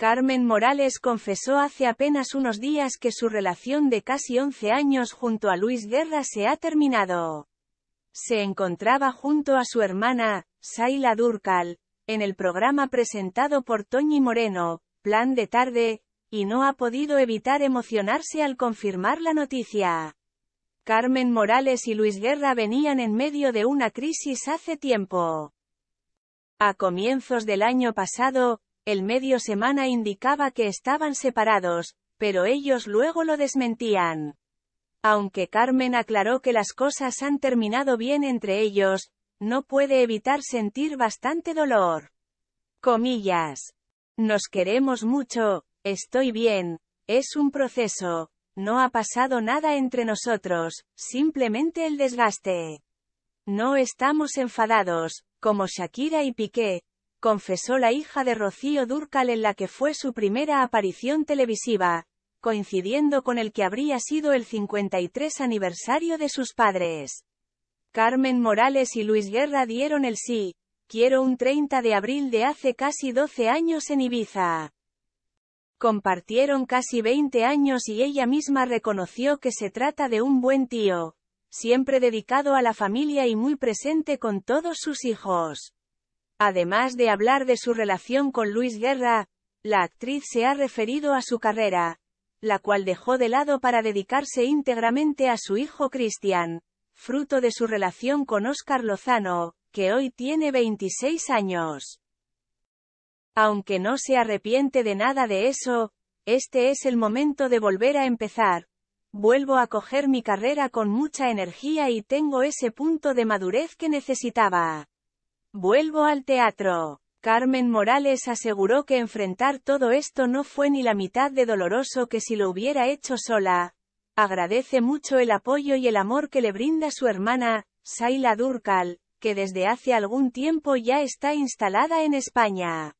Carmen Morales confesó hace apenas unos días que su relación de casi 11 años junto a Luis Guerra se ha terminado. Se encontraba junto a su hermana, Saila Durcal, en el programa presentado por Toñi Moreno, Plan de Tarde, y no ha podido evitar emocionarse al confirmar la noticia. Carmen Morales y Luis Guerra venían en medio de una crisis hace tiempo. A comienzos del año pasado, el medio semana indicaba que estaban separados, pero ellos luego lo desmentían. Aunque Carmen aclaró que las cosas han terminado bien entre ellos, no puede evitar sentir bastante dolor. Comillas. Nos queremos mucho, estoy bien, es un proceso, no ha pasado nada entre nosotros, simplemente el desgaste. No estamos enfadados, como Shakira y Piqué, confesó la hija de Rocío Durcal en la que fue su primera aparición televisiva, coincidiendo con el que habría sido el 53 aniversario de sus padres. Carmen Morales y Luis Guerra dieron el sí, quiero un 30 de abril de hace casi 12 años en Ibiza. Compartieron casi 20 años y ella misma reconoció que se trata de un buen tío, siempre dedicado a la familia y muy presente con todos sus hijos. Además de hablar de su relación con Luis Guerra, la actriz se ha referido a su carrera, la cual dejó de lado para dedicarse íntegramente a su hijo Cristian, fruto de su relación con Oscar Lozano, que hoy tiene 26 años. Aunque no se arrepiente de nada de eso, este es el momento de volver a empezar. Vuelvo a coger mi carrera con mucha energía y tengo ese punto de madurez que necesitaba. Vuelvo al teatro. Carmen Morales aseguró que enfrentar todo esto no fue ni la mitad de doloroso que si lo hubiera hecho sola. Agradece mucho el apoyo y el amor que le brinda su hermana, Saila Durcal, que desde hace algún tiempo ya está instalada en España.